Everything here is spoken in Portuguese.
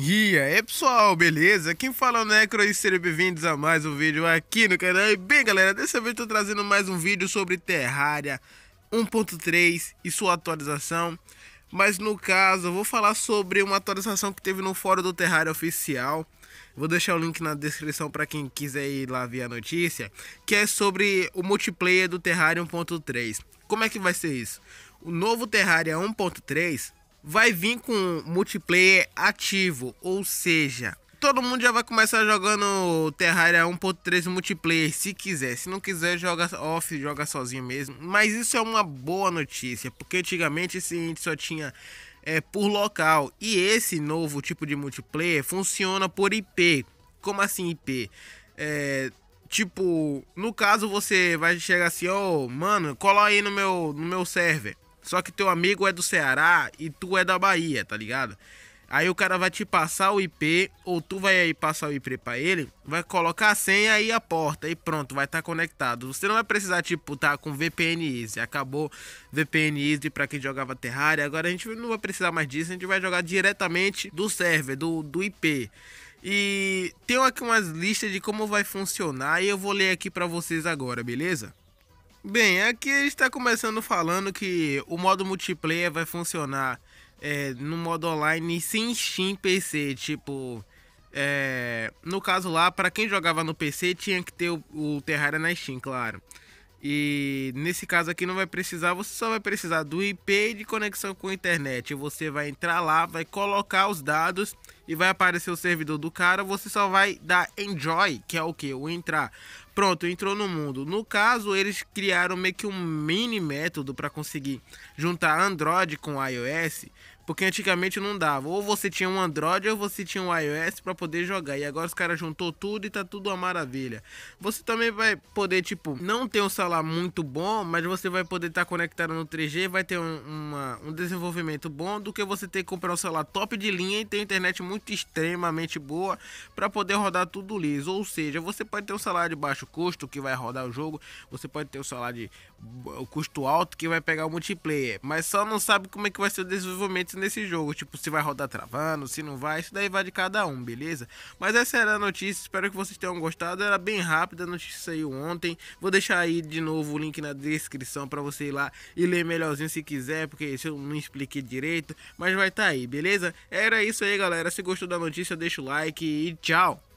E aí é pessoal, beleza? Quem fala é o Necro e sejam bem-vindos a mais um vídeo aqui no canal E bem galera, dessa vez estou trazendo mais um vídeo sobre Terraria 1.3 e sua atualização Mas no caso, eu vou falar sobre uma atualização que teve no fórum do Terraria oficial Vou deixar o link na descrição para quem quiser ir lá ver a notícia Que é sobre o multiplayer do Terraria 1.3 Como é que vai ser isso? O novo Terraria 1.3 vai vir com multiplayer ativo, ou seja, todo mundo já vai começar jogando Terraria 1.3 multiplayer, se quiser. Se não quiser, joga off, joga sozinho mesmo. Mas isso é uma boa notícia, porque antigamente esse índice só tinha é, por local. E esse novo tipo de multiplayer funciona por IP. Como assim IP? É, tipo, no caso você vai chegar assim, ô, oh, mano, cola aí no meu, no meu server. Só que teu amigo é do Ceará e tu é da Bahia, tá ligado? Aí o cara vai te passar o IP, ou tu vai aí passar o IP pra ele, vai colocar a senha e a porta, e pronto, vai estar tá conectado. Você não vai precisar, tipo, tá com VPN Easy. Acabou VPN Easy pra quem jogava Terraria, agora a gente não vai precisar mais disso, a gente vai jogar diretamente do server, do, do IP. E tem aqui umas listas de como vai funcionar e eu vou ler aqui para vocês agora, beleza? Bem, aqui é a gente está começando falando que o modo multiplayer vai funcionar é, no modo online sem Steam PC. Tipo, é, no caso lá, para quem jogava no PC tinha que ter o, o Terraria na Steam, claro. E nesse caso aqui não vai precisar, você só vai precisar do IP e de conexão com a internet. Você vai entrar lá, vai colocar os dados e vai aparecer o servidor do cara. Você só vai dar enjoy, que é o que? O entrar pronto, entrou no mundo. No caso, eles criaram meio que um mini método para conseguir juntar Android com iOS, porque antigamente não dava. Ou você tinha um Android ou você tinha um iOS para poder jogar. E agora os caras juntou tudo e tá tudo uma maravilha. Você também vai poder, tipo, não ter um celular muito bom, mas você vai poder estar tá conectado no 3G, vai ter um, uma, um desenvolvimento bom do que você ter que comprar um celular top de linha e ter internet muito extremamente boa para poder rodar tudo liso. Ou seja, você pode ter um celular de baixo custo que vai rodar o jogo, você pode ter um celular de custo alto que vai pegar o multiplayer, mas só não sabe como é que vai ser o desenvolvimento nesse jogo, tipo, se vai rodar travando, se não vai, isso daí vai de cada um, beleza? Mas essa era a notícia, espero que vocês tenham gostado, era bem rápida, a notícia saiu ontem, vou deixar aí de novo o link na descrição para você ir lá e ler melhorzinho se quiser, porque se eu não expliquei direito, mas vai estar tá aí, beleza? Era isso aí, galera, se gostou da notícia, deixa o like e tchau!